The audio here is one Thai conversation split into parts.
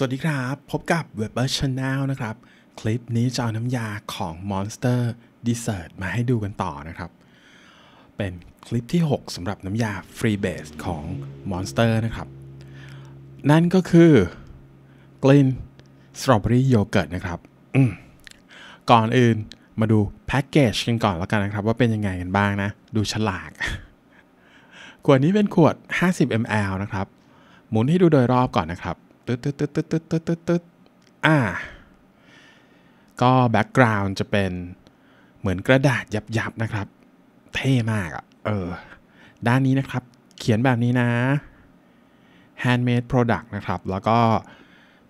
สวัสดีครับ พบกับ w e b บ r Channel นะครับ คลิปนี้จะเอาน้ำยาของ Monster Dessert มาให้ดูกันต่อนะครับ เป็นคลิปที่ 6สำหรับน้ำยา Free Base ของ Monster นะครับ นั่นก็คือกลิ่นสตรอเบอรี่โยเกิร์ตนะครับก่อนอื่นมาดูแพ็กเกจกันก่อนแล้วกันนะครับ ว่าเป็นยังไงกันบ้างนะ ดูฉลากขวดนี้เป็นขวด 50 ml นะครับ หมุนให้ดูโดยรอบก่อนนะครับตึ๊ดตึ๊ดตึ๊ดตึ๊ดตึ๊ดตึ๊ดตึ๊ดตึ๊ดอ่า ก็แบ็กกราวน์จะเป็นเหมือนกระดาษยับๆ นะครับ เท่มากอะ่ะ เออ ด้านนี้นะครับเขียนแบบนี้นะ handmade product นะครับ แล้วก็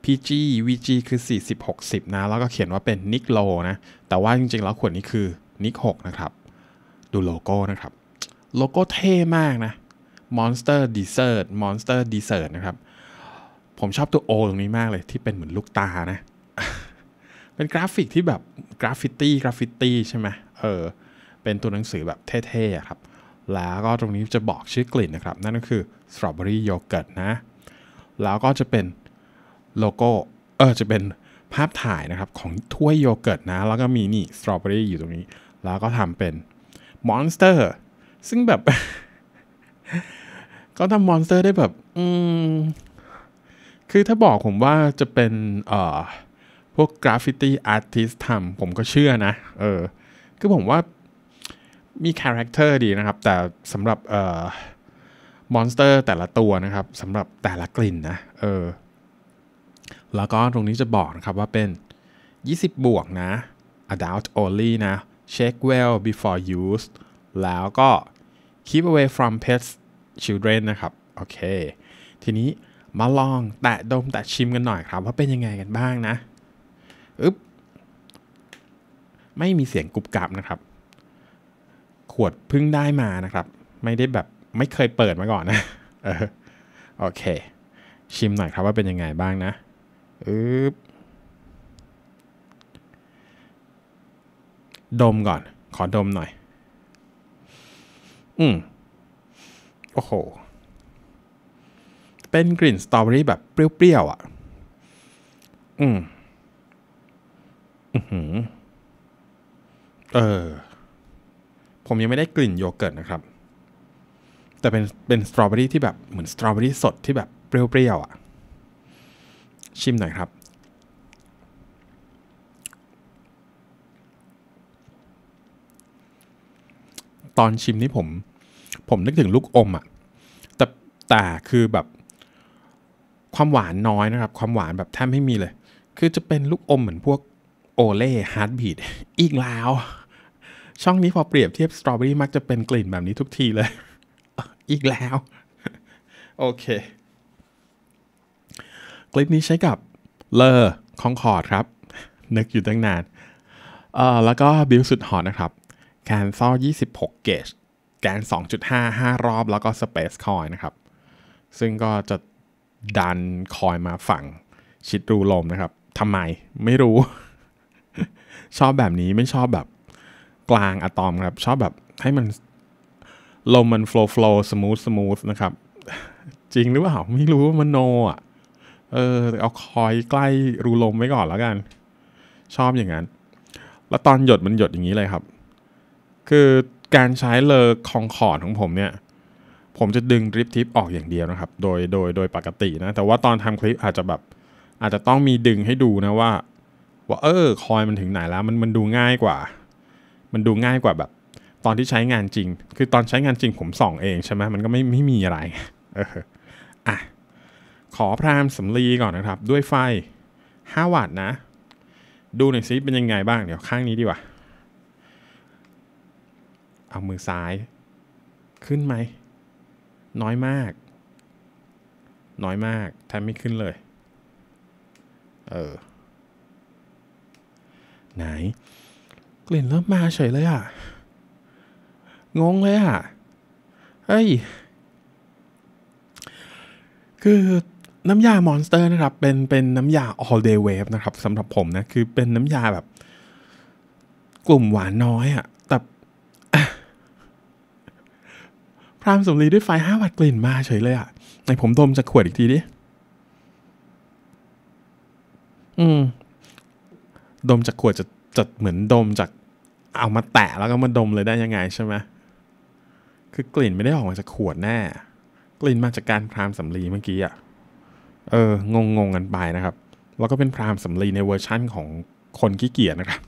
PG VG คือ4060นะ แล้วก็เขียนว่าเป็นนิกโลนะ แต่ว่าจริงๆ แล้วขวดนี้คือนิก6นะครับ ดูโลโก้นะครับ โลโก้เท่มากนะ Monster Dessert Monster Dessert นะครับผมชอบตัว O ตรงนี้มากเลยที่เป็นเหมือนลูกตานะ เป็นกราฟิกที่แบบกราฟฟิตี้ กราฟฟิตี้ใช่ไหมเออ เป็นตัวหนังสือแบบเท่ๆครับ แล้วก็ตรงนี้จะบอกชื่อกลิ่น นะครับ นั่นก็คือสตรอเบอรี่โยเกิร์ตนะ แล้วก็จะเป็นโลโก้ เออ จะเป็นภาพถ่ายนะครับ ของถ้วยโยเกิร์ตนะ แล้วก็มีนี่สตรอเบอรี่อยู่ตรงนี้ แล้วก็ทำเป็นมอนสเตอร์ ซึ่งแบบก็ทำมอนสเตอร์ได้แบบ อืมคือถ้าบอกผมว่าจะเป็นเอ่อพวกกราฟฟิตี้อาร์ติสทำผมก็เชื่อนะเออคือผมว่ามีคาแรคเตอร์ดีนะครับ แต่สำหรับเอ่อมอนสเตอร์แต่ละตัวนะครับสำหรับแต่ละกลิ่นนะเออแล้วก็ตรงนี้จะบอกนะครับว่าเป็น 20 บวกนะ adult only นะ check well before use แล้วก็ keep away from pets children นะครับ โอเค ทีนี้มาลองแตะดมแตะชิมกันหน่อยครับว่าเป็นยังไงกันบ้างนะอึ๊บไม่มีเสียงกรุบกรับนะครับ ขวดเพิ่งได้มานะครับ ไม่ได้แบบไม่เคยเปิดมาก่อนนะเออโอเคชิมหน่อยครับ ว่าเป็นยังไงบ้างนะอึ๊บดมก่อนขอดมหน่อย อืมโอ้โหเป็นกลิ่นสตรอเบอรี่แบบเปรี้ยวๆอะ่ะ อืมอือหือ เออ ผมยังไม่ได้กลิ่นโยเกิร์ตนะครับ แต่เป็นเป็นสตรอเบอรี่ที่แบบเหมือนสตรอเบอรี่สดที่แบบ เปรี้ยวๆอะ่ะ ชิมหน่อยครับ ตอนชิมนี่ผม ผมนึกถึงลูกอมอะ่ะ แต่แต่คือแบบความหวานน้อยนะครับ ความหวานแบบแทบไม่มีเลย คือจะเป็นลูกอมเหมือนพวกโอเล่ฮาร์ดบีดอีกแล้ว ช่องนี้พอเปรียบเทียบสตรอเบอรี่มักจะเป็นกลิ่นแบบนี้ทุกทีเลย อีกแล้ว โอเคคลิปนี้ใช้กับเลอร์คองคอร์ดครับ นึกอยู่ตั้งนานเออแล้วก็บิลสุดหอนะครับแคนซอ26เกจแกน2.55รอบแล้วก็สเปซคอยนะครับซึ่งก็จะดันคอยมาฝั่ง ชิดรูลมนะครับทำไมไม่รู้ ชอบแบบนี้ไม่ชอบแบบ กลางอะตอมครับ ชอบแบบให้มันลมมันโฟล์ฟลสมูทสมูทนะครับจริงหรือเปล่า ไม่รู้มันโนอ่ะเออเอาคอยใกล้รูลมไว้ก่อนแล้วกัน ชอบอย่างนั้นแล้วตอนหยดมันหยดอย่างนี้เลยครับ คือการใช้เลอคองคอร์ดของผมเนี่ยผมจะดึงริปทิปออกอย่างเดียวนะครับ โดยโดยโดยปกตินะ แต่ว่าตอนทำคลิปอาจจะแบบ อาจจะต้องมีดึงให้ดูนะว่าว่าเออ คอยมันถึงไหนแล้ว มันมันดูง่ายกว่า มันดูง่ายกว่าแบบ ตอนที่ใช้งานจริง คือตอนใช้งานจริงผมส่องเองใช่ไหมมันก็ไม่ไม่มีอะไร เอออ่ะ ขอพรามสำลีก่อนนะครับ ด้วยไฟ5วัตต์นะ ดูหน่อยซิเป็นยังไงบ้างเดี๋ยวข้างนี้ดีกว่า เอามือซ้าย ขึ้นไหมน้อยมาก น้อยมาก แทบไม่ขึ้นเลย เออ ไหน กลิ่นเริ่มมาเฉยเลยอ่ะ งงเลยอ่ะเฮ้ย คือน้ำยามอนสเตอร์นะครับ เป็น เป็นน้ำยา all day wave นะครับสำหรับผมนะ คือเป็นน้ำยาแบบกลุ่มหวานน้อยอ่ะรามสุรีด้วยไฟห้าวัดกลิ่นมาเฉยเลยอะ่ะไหนผมดมจากขวดอีกทีดิ อืม ดมจากขวดจะจะเหมือนดมจากเอามาแตะแล้วก็มาดมเลยได้ยังไงใช่ไหมคือกลิ่นไม่ได้ออกมาจากขวดแน่ กลิ่นมาจากการพรามสำลีเมื่อกี้อะ่ะเอองงงงกันไปนะครับ แล้วก็เป็นพรามสำลีในเวอร์ชั่นของคนขี้เกียจนะครับ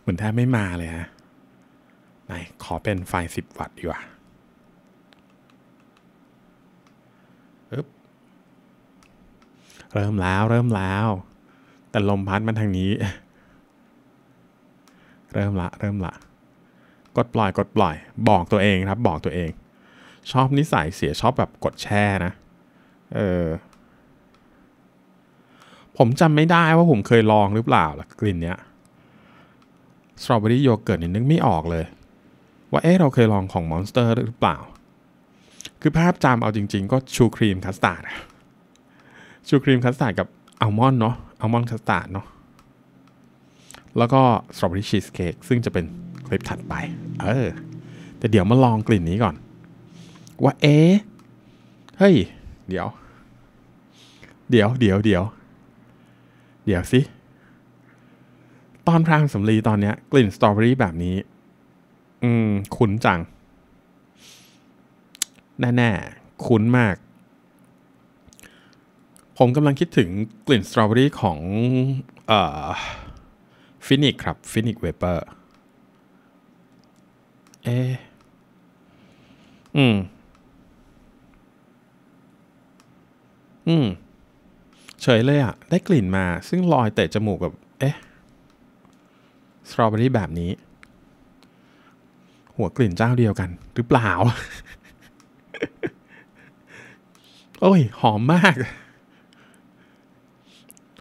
เหมือนแทบไม่มาเลยฮะไหนขอเป็นไฟ10 วัตต์ดีกว่า เริ่มแล้วเริ่มแล้ว แต่ลมพัดมาทางนี้ เริ่มละเริ่มละกดปล่อยกดปล่อยบอกตัวเองครับ บอกตัวเอง ชอบนิสัย เสียชอบแบบกดแช่นะเออผมจำไม่ได้ว่าผมเคยลองหรือเปล่าล่ะกลิ่นเนี้ยสตรอเบอรี่โยเกิร์ตนี่นึกไม่ออกเลยว่าเอ๊ะเราเคยลองของมอนสเตอร์หรือเปล่า คือภาพจำเอาจริงๆ ก็ชูครีมคัสตาร์ดชูครีมคัสตาร์ดกับอัลมอนด์เนาะ อัลมอนด์คัสตาร์ดเนาะ แล้วก็สตรอเบอรี่ชีสเค้กซึ่งจะเป็นคลิปถัดไป เออ แต่เดี๋ยวมาลองกลิ่นนี้ก่อน ว่าเอ๊ะ เฮ้ย เดี๋ยว เดี๋ยวเดี๋ยวเดี๋ยวเดี๋ยวสิ ตอนพรางสำลีตอนเนี้ยกลิ่นสตรอเบอรี่แบบนี้อืมขุนจังแน่ๆคุ้นมาก ผมกำลังคิดถึงกลิ่นสตรอเบอรี่ของเอ่อฟินิกครับฟินิกเวเปอร์ เออืม อืม เฉยเลยอะได้กลิ่นมา ซึ่งลอยเตะจมูกแบบเอ๊ะสตรอเบอรี่แบบนี้หัวกลิ่นเจ้าเดียวกัน หรือเปล่า โอ้ย หอมมาก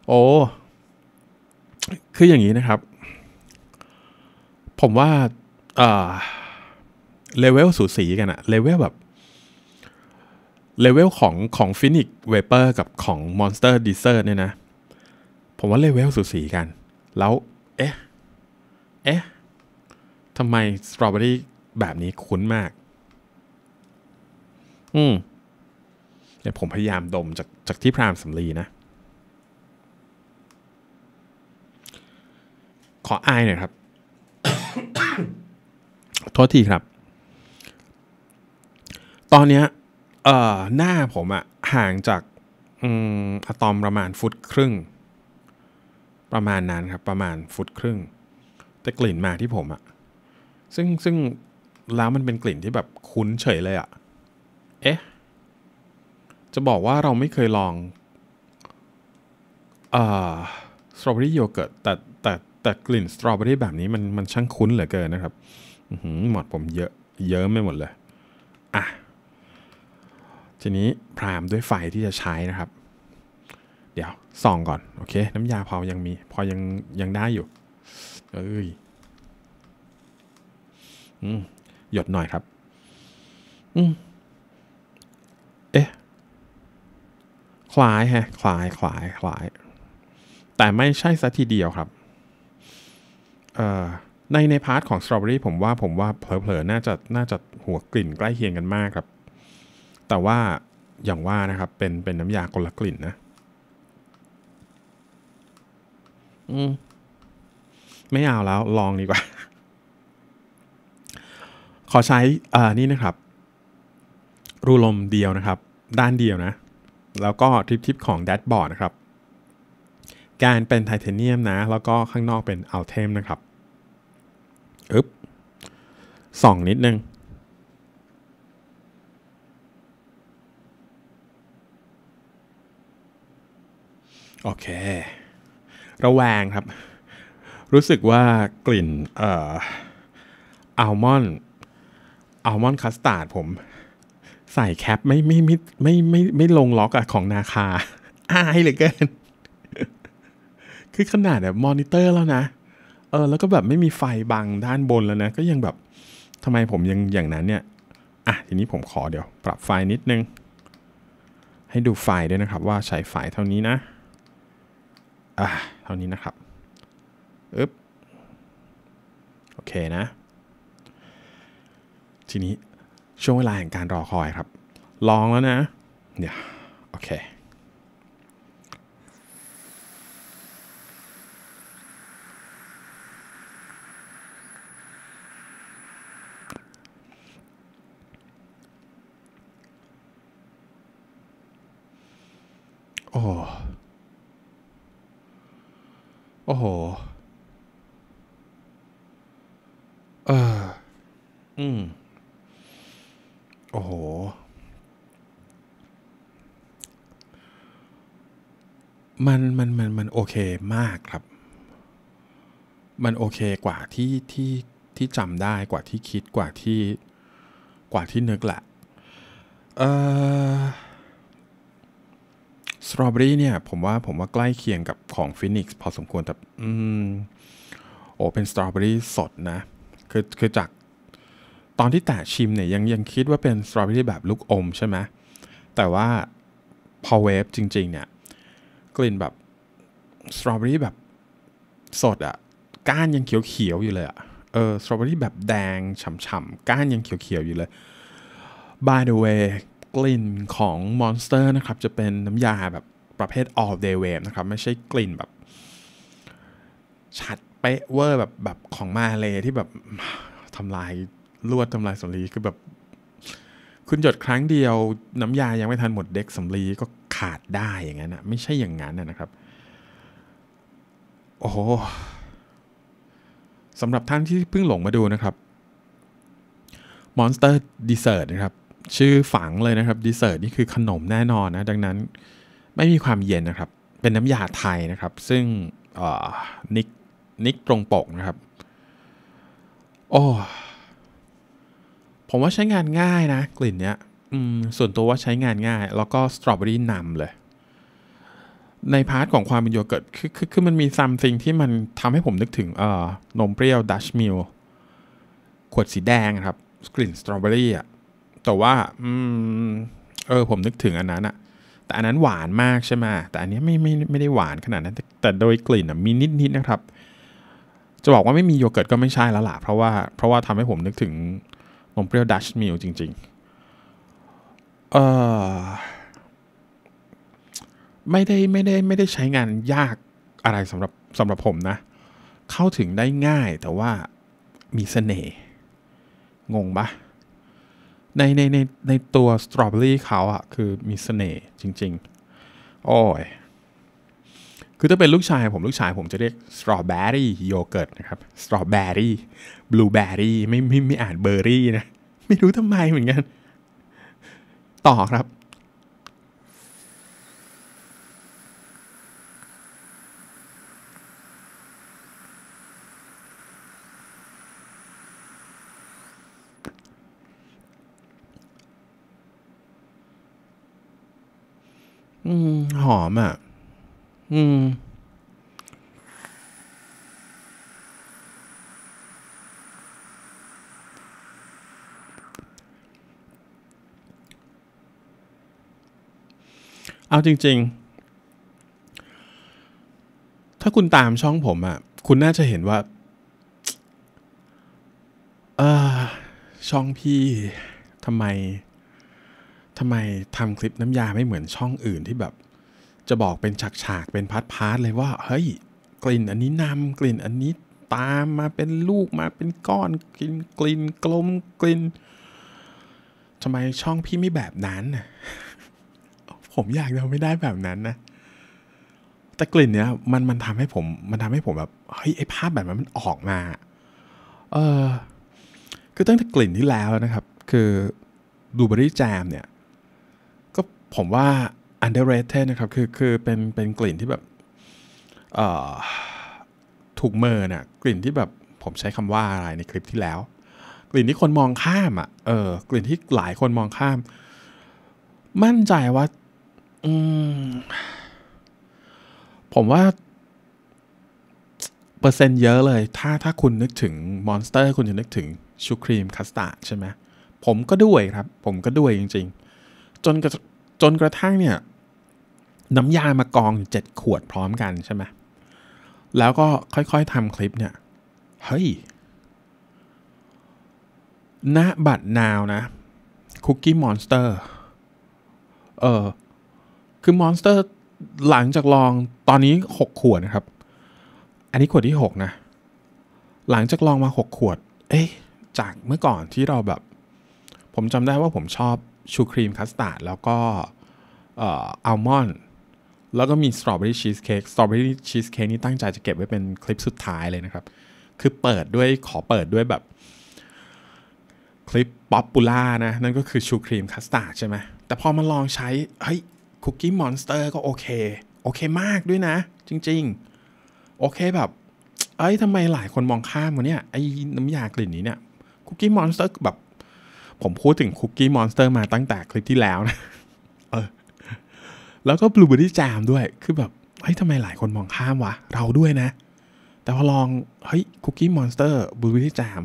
โอ้ คืออย่างนี้นะครับ ผมว่าเลเวลสูสีกันอะเลเวลแบบ เลเวลของของฟินิกเวเปอร์กับของมอนสเตอร์ดิเซอร์เนี่ยนะ ผมว่าเลเวลสูสีกัน แล้ว เอ๊ะ เอ๊ะทำไมสตรอเบอรี่แบบนี้คุ้นมาก อืม เดี๋ยวผมพยายามดมจากจากที่พรามสำลีนะ ขออายหน่อยครับ โทษทีครับ ตอนเนี้ย เอ่อ หน้าผมอะห่างจากอืมอะตอมประมาณฟุตครึ่ง ประมาณนั้นครับ ประมาณฟุตครึ่งแต่กลิ่นมาที่ผมอะซึ่งซึ่งแล้วมันเป็นกลิ่นที่แบบคุ้นเฉยเลยอะ เอ๊ะ จะบอกว่าเราไม่เคยลองอ่าสตรอเบอรี่โยเกิร์ตแต่แต่แต่กลิ่นสตรอเบอรี่แบบนี้ มันมันช่างคุ้นเหลือเกินนะครับหมดผมเยอะเยอะไม่หมดเลย อ่ะ ทีนี้พรามด้วยไฟที่จะใช้นะครับ เดี๋ยวส่องก่อนโอเค น้ำยาพอยังมี พอยังยังได้อยู่ เอ้ยหยดหน่อยครับเอ๊ะ คล้ายฮะ คล้าย คล้าย คล้าย แต่ไม่ใช่สัทีเดียวครับในในพาร์ทของสตรอเบอรี่ผมว่าผมว่าเผลอๆ น่าจะน่าจะหัวกลิ่นใกล้เคียงกันมากครับ แต่ว่าอย่างว่านะครับ เป็นเป็นน้ำยาคนละกลิ่นนะ อืม ไม่เอาแล้ว ลองดีกว่าขอใช้อนี่นะครับ รูลมเดียวนะครับด้านเดียวนะ แล้วก็ทริปทิปของแดชบอร์ดนะครับ การเป็นไทเทเนียมนะ แล้วก็ข้างนอกเป็นอัลเทมนะครับอึ๊บส่องนิดนึงโอเค ระแวงครับ รู้สึกว่ากลิ่นออัลมอนด์อัลมอนด์คัสตาร์ดผมใส่แคปไม่ไม่ไม่ไม่ไม่ไม่ลงล็อกอะของนาคาอายเหลือเกินคือขนาดแบบมอนิเตอร์แล้วนะเออแล้วก็แบบไม่มีไฟบังด้านบนแล้วนะ ก็ยังแบบทำไมผมยังอย่างนั้นเนี่ย อ่ะทีนี้ผมขอเดี๋ยวปรับไฟนิดนึง ให้ดูไฟด้วยนะครับว่าใช้ไฟเท่านี้นะ อ่ะเท่านี้นะครับอึ๊บโอเคนะทีนี้ ช่วงเวลาแห่งการรอคอยครับ ลองแล้วนะเนี่ยโอเค โอ้โอ้โหเอออืมโอ้โหมัน มัน มัน มัน โอเค มากครับ มัน โอเค กว่าที่ ที่ ที่จำได้กว่าที่คิดกว่าที่กว่าที่นึกแหละเออสตรอเบอรี่เนี่ยผมว่าผมว่าใกล้เคียงกับของฟินิกซ์พอสมควรแต่อืม โอ้ เป็นสตรอเบอรี่สดนะ คือ คือ จากตอนที่แตะชิมเนี่ยยังยังคิดว่าเป็นสตรอเบอรี่แบบลูก อมใช่ไหมแต่ว่าพอเวฟจริง ๆ เนี่ย กลิ่นแบบสตรอเบอรี่แบบสดอะก้านยังเขียวๆอยู่เลยอะเออสตรอเบอรี่แบบแดงฉ่ำๆก้านยังเขียวๆอยู่เลย by the way กลิ่นของมอนสเตอร์นะครับ จะเป็นน้ำยาแบบประเภท all day wave นะครับ ไม่ใช่กลิ่นแบบชัดเป๊ะเวอร์แบบแบบของมาเลยที่แบบทำลายลวดทำลายสำลีคือแบบ คุณหยดครั้งเดียว น้ำยายังไม่ทันหมดเด็กสำลีก็ขาดได้อย่างนั้นนะไม่ใช่อย่างนั้นนะครับ โอ้สำหรับท่านที่เพิ่งหลงมาดูนะครับ Monster Dessert นะครับ ชื่อฝังเลยนะครับ Dessert นี่คือขนมแน่นอนนะ ดังนั้น ไม่มีความเย็นนะครับ เป็นน้ำยาไทยนะครับ ซึ่งนิก นิกตรงปกนะครับโอ้ผมว่าใช้งานง่ายนะ กลิ่นเนี้ยส่วนตัวว่าใช้งานง่าย แล้วก็สตรอเบอรี่นำเลย ในพาร์ทของความเป็นโยเกิร์ตคือคือคือมันมีซัมซิงที่มันทำให้ผมนึกถึงเอ่อนมเปรี้ยวดัชมิลขวดสีแดงครับกลิ่นสตรอเบอรี่อะแต่ว่า อืมเออผมนึกถึงอันนั้นอะแต่อันนั้นหวานมากใช่ไหมแต่อันนี้ไม่ไม่ไม่ได้หวานขนาดนั้นแต่โดยกลิ่นมีนิดนิดนะครับ จะบอกว่าไม่มีโยเกิร์ตก็ไม่ใช่แล้วล่ะ เพราะว่าเพราะว่าทำให้ผมนึกถึงนมเปรี้ยวดัชมิลจริงๆเออไม่ได้ไม่ได้ไม่ได้ใช้งานยากอะไรสำหรับสำหรับผมนะ เข้าถึงได้ง่ายแต่ว่ามีเสน่ห์งงปะในในในในตัวสตรอเบอรี่เขาอะคือมีเสน่ห์จริงๆโอ้ยคือถ้าเป็นลูกชายผมลูกชายผมจะเรียกสตรอเบอรี่โยเกิร์ตนะครับสตรอเบอรี่บลูเบอรี่ไม่ไม่ไม่อ่านเบอร์รี่นะ ไม่รู้ทำไมเหมือนกัน ต่อครับอืมหอมอะ่ะอืมเอาจริงๆ ถ้าคุณตามช่องผมอะ่ะ คุณน่าจะเห็นว่าเออช่องพี่ทำไมทำไมทำคลิปน้ำยาไม่เหมือนช่องอื่นที่แบบจะบอกเป็นฉากๆ เป็นพาร์ทๆ เลยว่าเฮ้ย กลิ่นอันนี้นำกลิ่นอันนี้ตามมาเป็นลูกมาเป็นก้อนกลิ่นกลิ่นกลมกลิ่นทำไมช่องพี่ไม่แบบนั้นะผมอยากเราไม่ได้แบบนั้น นะ แต่กลิ่นเนี้ยมันมันทำให้ผมมันทำให้ผมแบบเฮ้ยไอภาพแบบนั้นมันออกมาเออคือตั้งแต่กลิ่นที่แล้วนะครับ คือดูบรี่แจมเนี่ย ก็ผมว่า underrated นะครับ คือคือเป็นเป็นกลิ่นที่แบบถูกเมอร์น่ะกลิ่นที่แบบผมใช้คำว่าอะไรในคลิปที่แล้ว กลิ่นที่คนมองข้ามอะเออ กลิ่นที่หลายคนมองข้าม มั่นใจว่าอืมผมว่า เปอร์เซ็นต์เยอะเลย ถ้าถ้าคุณนึกถึงมอนสเตอร์คุณจะนึกถึงชูครีมคัสตาร์ใช่ไหม ผมก็ด้วยครับ ผมก็ด้วยจริง ๆ จนจนกระทั่งเนี่ย น้ำยามากองเจ็ดขวดพร้อมกันใช่ไหมแล้วก็ค่อยๆทำคลิปเนี่ย เฮ้ยณบัตรนาวนะ คุกกี้มอนสเตอร์ เออคือมอนสเตอร์หลังจากลองตอนนี้ 6 ขวดนะครับ อันนี้ขวดที่ 6 นะ หลังจากลองมา 6 ขวดเอ๊ะจากเมื่อก่อนที่เราแบบ ผมจำได้ว่าผมชอบชูครีมคัสตาร์ดแล้วก็อัลมอนด์แล้วก็มีสตรอเบอรี่ชีสเค้กสตรอเบอรี่ชีสเค้กนี่ตั้งใจจะเก็บไว้เป็นคลิปสุดท้ายเลยนะครับคือเปิดด้วยขอเปิดด้วยแบบคลิปป๊อปปูล่านะนั่นก็คือชูครีมคัสตาร์ดใช่ไหมแต่พอมาลองใช้เฮ้ยคุกกี้มอนสเตอร์ก็โอเคโอเคมากด้วยนะจริงๆโอเคแบบเอ้ยทำไมหลายคนมองข้ามวะเนี่ยไอ้น้ำยากลิ่นนี้เนี่ยคุกกี้มอนสเตอร์แบบผมพูดถึงคุกกี้มอนสเตอร์มาตั้งแต่คลิปที่แล้วนะ เออ แล้วก็บลูเบอรี่จามด้วย คือแบบ เฮ้ยทำไมหลายคนมองข้ามวะ เราด้วยนะ แต่พอลอง เฮ้ย คุกกี้มอนสเตอร์บลูเบอรี่จาม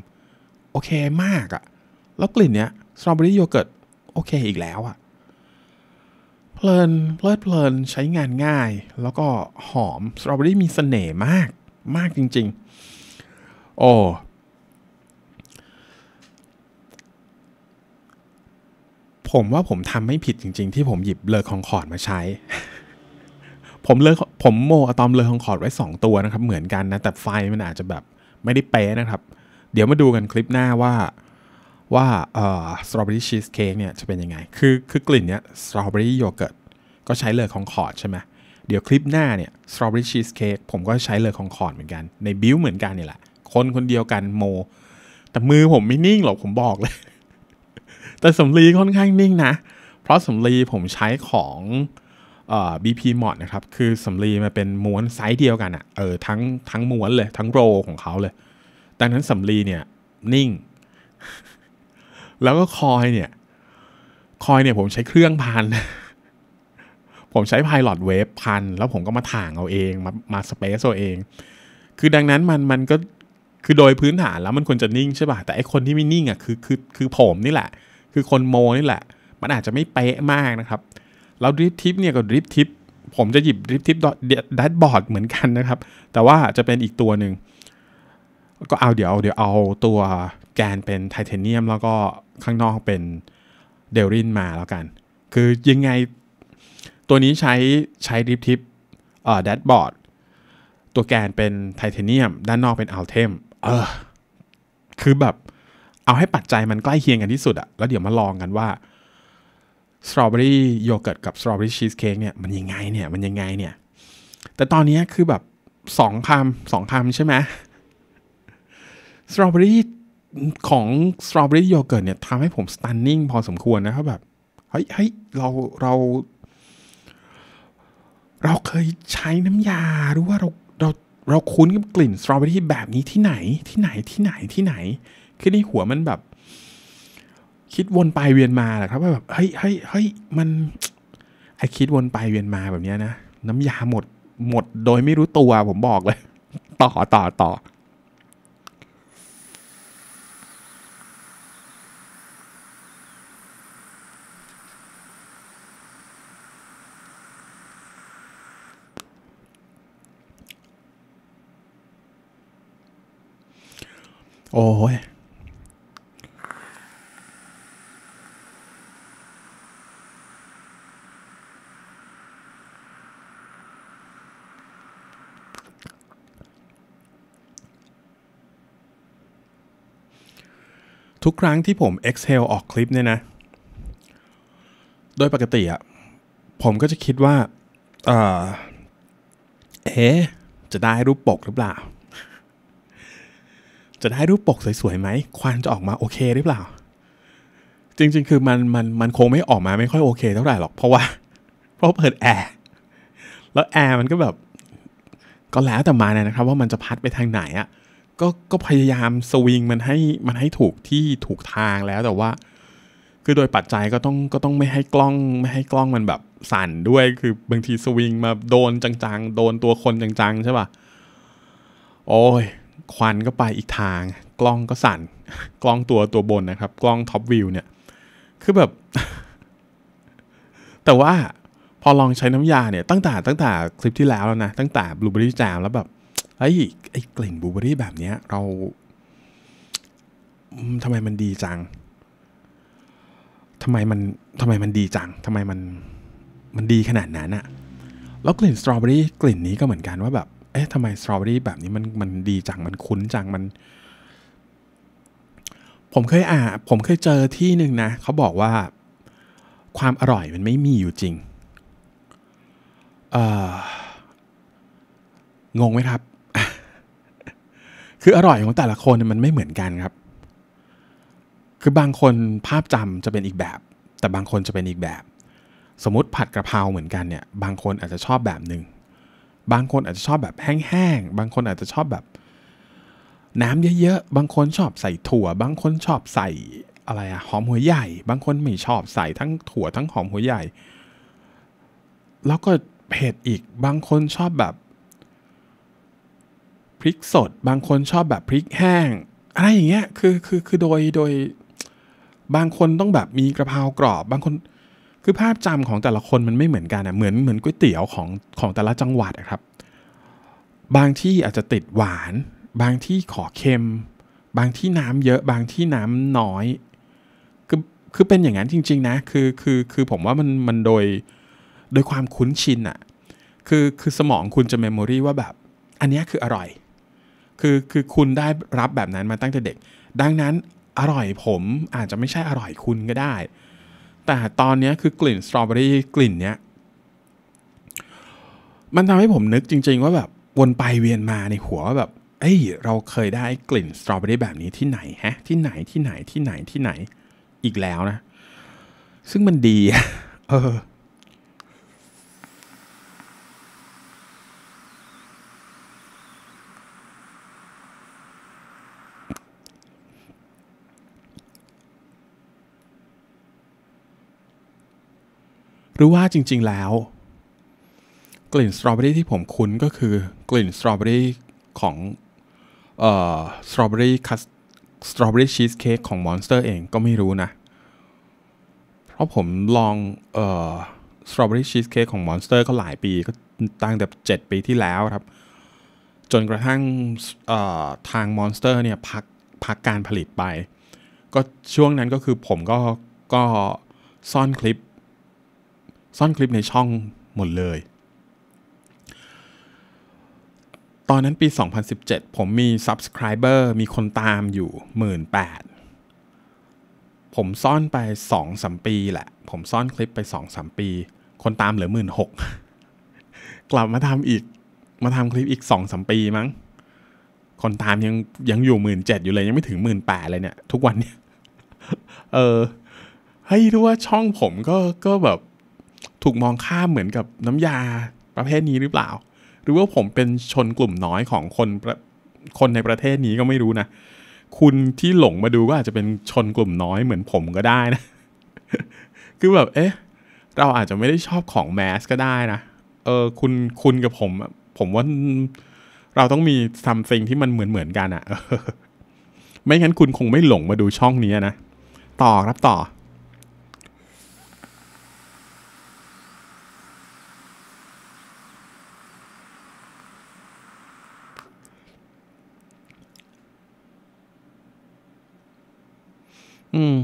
โอเคมากอะแล้วกลิ่นเนี้ยสตรอเบอรี่โยเกิร์ตโอเคอีกแล้วอะเพลินเพลิดเพลินใช้งานง่าย แล้วก็หอม สตรอเบอรี่มีสเสน่ห์มาก มากจริงๆโอ้ผมว่าผมทำไม่ผิดจริงๆที่ผมหยิบเลอคองคอร์ดมาใช้ ผมเลอผมโมอะตอมเลอคองคอร์ดไว้ 2 ตัวนะครับเหมือนกันนะ แต่ไฟมันอาจจะแบบไม่ได้เป๊ะนะครับ เดี๋ยวมาดูกันคลิปหน้าว่าว่าเอ่อสตรอเบอรี่ชีสเค้กเนี่ยจะเป็นยังไง คือคือกลิ่นเนี่ยสตรอเบอรี่โยเกิร์ตก็ใช้เลอคองคอร์ดใช่ไหมเดี๋ยวคลิปหน้าเนี่ยสตรอเบอรี่ชีสเค้กผมก็ใช้เลอคองคอร์ดเหมือนกัน ในบิวเหมือนกันนี่แหละ คนคนเดียวกันโมแต่มือผมไม่นิ่งหรอกผมบอกเลยแต่สมลีค่อนข้างนิ่งนะ เพราะสมลีผมใช้ของเอ่อ BP m o d นะครับ คือสมลีมันเป็นม้วนไซส์เดียวกันอะเออทั้งทั้งม้วนเลย ทั้งโรของเขาเลย ดังนั้นสมลีเนี่ย นิ่ง แล้วก็คอยเนี่ย คอยเนี่ยผมใช้เครื่องพัน ผมใช้พายลอดเวฟพันแล้วผมก็มาถ่างเอาเอง มามาสเปซเอาเอง คือดังนั้นมันมันก็คือโดยพื้นฐานแล้วมันควรจะนิ่งใช่ป่ะ แต่ไอคนที่ไม่นิ่งอ่ะคือคือ คือผมนี่แหละคือคนโมนี่แหละ มันอาจจะไม่เป๊ะมากนะครับ แล้วดริฟทิปเนี่ยกับดริฟทิปผมจะหยิบดริฟทิปดัชบอร์ดเหมือนกันนะครับ แต่ว่าจะเป็นอีกตัวหนึ่ง ก็เอาเดี๋ยวเดี๋ยวเอาตัวแกนเป็นไทเทเนียมแล้วก็ข้างนอกเป็นเดลรินมาแล้วกัน คือยังไงตัวนี้ใช้ใช้ดริฟทิปเอ่อแดชบอร์ด ตัวแกนเป็นไทเทเนียมด้านนอกเป็นอัลเทมเออคือแบบเอาให้ปัจจัยมันใกล้เคียงกันที่สุดอะแล้วเดี๋ยวมาลองกันว่าสตรอเบอรี่โยเกิร์ตกับสตรอเบอรี่ชีสเค้กเนี่ยมันยังไงเนี่ยมันยังไงเนี่ย แต่ตอนนี้คือแบบสองคำสองคำใช่ไหมสตรอเบอรี่ของสตรอเบอรี่โยเกิร์ตเนี่ยทำให้ผมสตันนิ่งพอสมควรนะครับแบบเฮ้ยเฮ้ยเราเรา เราเคยใช้น้ำยาหรือว่าเราเราเราคุ้นกับกลิ่นสตรอเบอรี่แบบนี้ที่ไหนที่ไหนที่ไหนที่ไหนไหนคือในหัวมันแบบ คิดวนไปเวียนมาแหละครับว่าแบบเฮ้ยเฮ้ยเฮ้ยมันไอคิดวนไปเวียนมาแบบนี้นะน้ำยาหมดหมด โดยไม่รู้ตัวผมบอกเลย ต่อต่อต่อ โอ้ยทุกครั้งที่ผม exhale ออกคลิปเนี่ยนะ โดยปกติอะผมก็จะคิดว่า เออเอ๊จะได้รูปปกหรือเปล่า จะได้รูปปกสวยๆไหม ควันจะออกมาโอเคหรือเปล่า จริงๆคือมันมันมันคงไม่ออกมาไม่ค่อยโอเคเท่าไหร่หรอก เพราะว่าเพราะเปิดแอร์แล้วแอร์มันก็แบบก็แล้วแต่มาเนี่ยนะครับว่ามันจะพัดไปทางไหนอะก็ก็พยายามสวิงมันให้มันให้ถูกที่ถูกทางแล้วแต่ว่า คือโดยปัจจัยก็ต้องก็ต้องไม่ให้กล้องไม่ให้กล้องมันแบบสั่นด้วยคือบางทีสวิงมาโดนจังๆ โดนตัวคนจังๆใช่ป่ะโอ้ยควันก็ไปอีกทาง กล้องก็สั่น กล้องตัวตัวบนนะครับ กล้องท็อปวิวเนี่ยคือแบบ แต่ว่าพอลองใช้น้ำยาเนี่ยตั้งแต่ตั้งแต่คลิปที่แล้วแล้วนะ ตั้งแต่บลูเบอรี่แจมแล้วแบบไอ้ไอ้กลิ่นบูเบอรี่แบบเนี้ยเราทำไมมันดีจัง ทำไมมันทำไมมันดีจังทำไมมันมันดีขนาดนั้นอะแล้วกลิ่นสตรอเบอรี่กลิ่นนี้ก็เหมือนกันว่าแบบ เอ๊ะทำไมสตรอเบอรี่แบบนี้มันมันดีจัง มันคุ้นจัง มัน ผมเคยอ่าผมเคยเจอที่หนึ่งนะ เขาบอกว่า ความอร่อยมันไม่มีอยู่จริงเอ่องงไหมครับคืออร่อยของแต่ละคน มันไม่เหมือนกันครับ คือบางคนภาพจำจะเป็นอีกแบบ แต่บางคนจะเป็นอีกแบบ สมมติผัดกระเพราเหมือนกันเนี่ย บางคนอาจจะชอบแบบหนึ่ง บางคนอาจจะชอบแบบแห้งๆ บางคนอาจจะชอบแบบ น้ำเยอะๆ บางคนชอบใส่ถั่ว บางคนชอบใส่อะไรอะหอมหัวใหญ่ บางคนไม่ชอบใส่ทั้งถั่วทั้งหอมหัวใหญ่ แล้วก็เผ็ดอีก บางคนชอบแบบริกสดบางคนชอบแบบพริกแห้ง อะไรอย่างเงี้ยคือคือคือโดยโดยบางคนต้องแบบมีกระเพรากรอบ บางคนคือภาพจำของแต่ละคนมันไม่เหมือนกันอ่ะเหมือนเหมือนก๋วยเตี๋ยวของของแต่ละจังหวัดครับ บางที่อาจจะติดหวาน บางที่ขอเค็ม บางที่น้ำเยอะ บางที่น้ำน้อย คือคือเป็นอย่างนั้นจริงๆนะคือคือคือผมว่ามันมันโดยโดยความคุ้นชินอ่ะคือคือสมองคุณจะเมมโมรีว่าแบบอันนี้คืออร่อยคือคือคุณได้รับแบบนั้นมาตั้งแต่เด็ก ดังนั้นอร่อยผมอาจจะไม่ใช่อร่อยคุณก็ได้ แต่ตอนนี้คือกลิ่นสตรอเบอรี่กลิ่นเนี้ย มันทำให้ผมนึกจริงๆว่าแบบวนไปเวียนมาในหัวว่าแบบเอ้ยเราเคยได้กลิ่นสตรอเบอรี่แบบนี้ที่ไหนฮะที่ไหนที่ไหนที่ไหนที่ไหนอีกแล้วนะ ซึ่งมันดี เออหรือว่าจริงๆแล้วกลิ่นสตรอเบอรี่ที่ผมคุ้นก็คือกลิ่นสตรอเบอรี่ของเอ่อสตรอเบอรี่คัสสตรอเบอรี่ชีสเค้กของมอนสเตอร์เองก็ไม่รู้นะเพราะผมลองเอ่อสตรอเบอรี่ชีสเค้กของมอนสเตอร์ก็หลายปีก็ตั้งแต่7ปีที่แล้วครับจนกระทั่งทางมอนสเตอร์เนี่ย พักพักการผลิตไป ก็ช่วงนั้นก็คือผมก็ก็ซ่อนคลิปซ่อนคลิปในช่องหมดเลย ตอนนั้นปี 2017 ผมมี Subscriber มีคนตามอยู่ 18,000 ผมซ่อนไป 2-3 ปีแหละ ผมซ่อนคลิปไป 2-3 ปี คนตามเหลือ 16,000 กลับมาทำอีก มาทำคลิปอีก 2-3 ปีมั้ง คนตามยังยังอยู่ 17,000 อยู่เลยยังไม่ถึง 18,000 เลยเนี่ย ทุกวันเนี่ย เออเฮ้ยรู้ว่าช่องผมก็ก็แบบถูกมองข้ามเหมือนกับน้ำยาประเภทนี้หรือเปล่า หรือว่าผมเป็นชนกลุ่มน้อยของคนคนในประเทศนี้ก็ไม่รู้นะ คุณที่หลงมาดูก็อาจจะเป็นชนกลุ่มน้อยเหมือนผมก็ได้นะ คือแบบ เอ๊ะเราอาจจะไม่ได้ชอบของ แมสก็ได้นะเออ คุณคุณกับผมผมว่า เราต้องมีซัมซิงที่มันเหมือนเหมือนกันอะ่ะไม่งั้นคุณคงไม่หลงมาดูช่องนี้นะ ต่อครับต่ออืม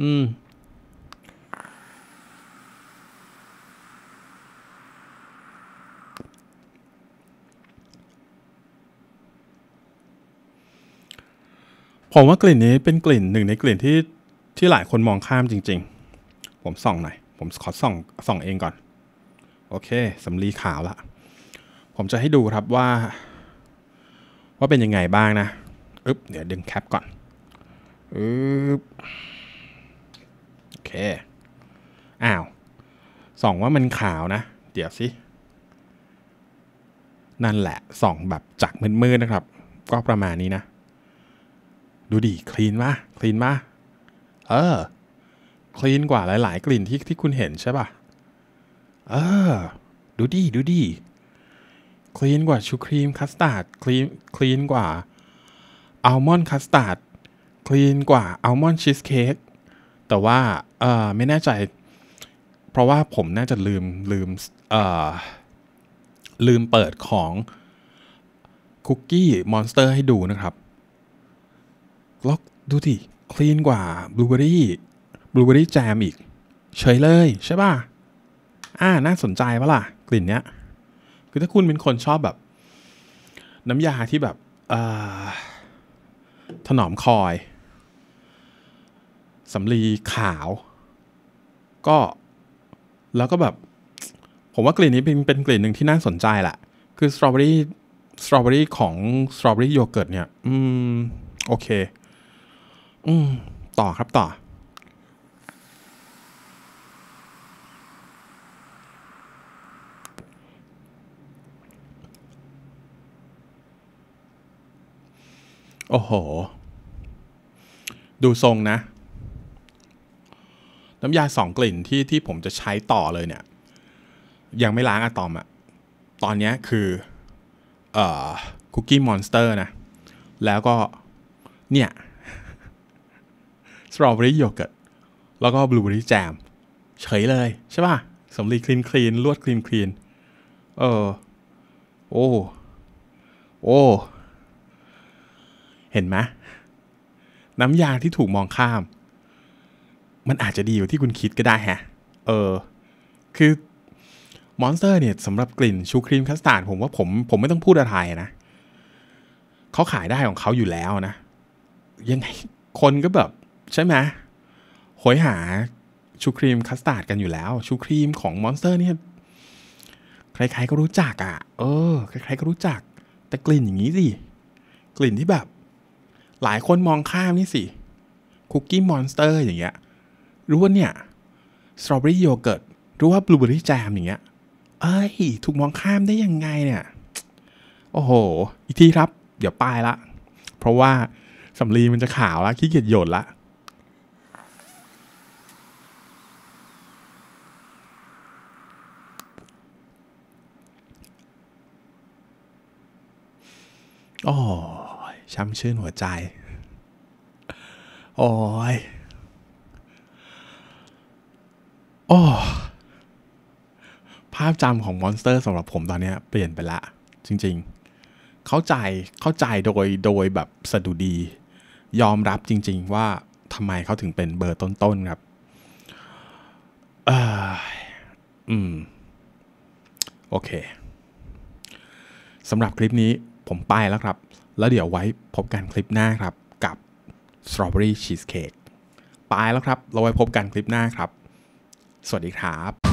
อืม ผมว่ากลิ่นนี้เป็นกลิ่นหนึ่งในกลิ่นที่ที่หลายคนมองข้ามจริง ๆ ผมส่องหน่อย ผมขอส่องส่องเองก่อนโอเคสำลีขาวละผมจะให้ดูครับว่า ว่าเป็นยังไงบ้างนะอึ๊บเดี๋ยวดึงแคปก่อนอึ๊บโอเค อ้าวส่องว่ามันขาวนะ เดี๋ยวสิ นั่นแหละส่องแบบจักมืดๆนะครับ ก็ประมาณนี้นะ ดูดิคลีนปะคลีนปะเออคลีนกว่าหลาย ๆ กลิ่นที่ที่คุณเห็นใช่ปะ่ะเออ ดูดีดูดีคลีนกว่าชูครีมคัสตาร์ดคลีนคลีนกว่าอัลมอนด์คัสตาร์ดคลีนกว่าอัลมอนด์ชีสเค้กแต่ว่า เออไม่แน่ใจ เพราะว่าผมน่าจะลืมลืมเออลืมเปิดของคุกกี้มอนสเตอร์ให้ดูนะครับล็อกดูดิคลีนกว่าบลูเบอรี่บลูเบอรี่แจมอีกเฉยเลยใช่ป่ะอ่า น่าสนใจปะล่ะ กลิ่นเนี้ยคือถ้าคุณเป็นคนชอบแบบ น้ำยาที่แบบถนอมคอย สำลีขาว ก็ แล้วก็แบบ ผมว่ากลิ่นนี้เป็นเป็นกลิ่นหนึ่งที่น่าสนใจแหละคือสตรอเบอรี่ สตรอเบอรี่ของสตรอเบอรี่โยเกิร์ตเนี่ย อืม โอเค อืม ต่อครับต่อโอ้โห ดูทรงนะ น้ำยาสองกลิ่นที่ที่ผมจะใช้ต่อเลยเนี่ย ยังไม่ล้างอะตอมอะ ตอนนี้คือ เอ่อคุกกี้มอนสเตอร์นะ แล้วก็เนี่ยสตรอเบอรี่โยเกิร์ตแล้วก็บลูเบอรี่แจมเฉยเลยใช่ป่ะสำลีคลีนคลีนลวดคลีนคลีนเออโอ้ โอ้เห็นไหมน้ำยาที่ถูกมองข้าม มันอาจจะดีกว่าที่คุณคิดก็ได้ฮะ เออ คือมอนสเตอร์เนี่ยสำหรับกลิ่น ชูครีมคัสตาร์ดผมว่าผมผมไม่ต้องพูดอะไรนะเขาขายได้ของเขาอยู่แล้วนะยังไงคนก็แบบ ใช่ไหมหอยหาชูครีมคัสตาร์ดกันอยู่แล้ว ชูครีมของมอนสเตอร์เนี่ยใครๆก็รู้จักอะ่ะเออ ใครๆก็รู้จัก แต่กลิ่นอย่างนี้สิกลิ่นที่แบบหลายคนมองข้ามนี่สิคุกกี้มอนสเตอร์ อย่างเงี้ยรู้ว่าเนี่ยสตรอเบอรี่โยเกิร์ตรู้ว่าบลูเบอรี่แจมอย่างเงี้ยเอ้ยถูกมองข้ามได้ยังไงเนี่ย โอ้โห อีกทีครับ เดี๋ยวป้ายละ เพราะว่าสำลีมันจะขาวละขี้เกียจหยดละอ๋อช้ำชื่นหัวใจ โอ้ย โอ้ ภาพจำของมอนสเตอร์สำหรับผมตอนนี้เปลี่ยนไปละจริง ๆ เข้าใจ เข้าใจโดย โดยแบบสะดุดี ยอมรับจริง ๆ ว่าทำไมเขาถึงเป็นเบอร์ต้น ๆ ครับเอออืม โอเคสำหรับคลิปนี้ผมไปแล้วครับแล้วเดี๋ยวไว้พบกันคลิปหน้าครับกับ Strawberry Cheesecake ไปแล้วครับเราไว้พบกันคลิปหน้าครับสวัสดีครับ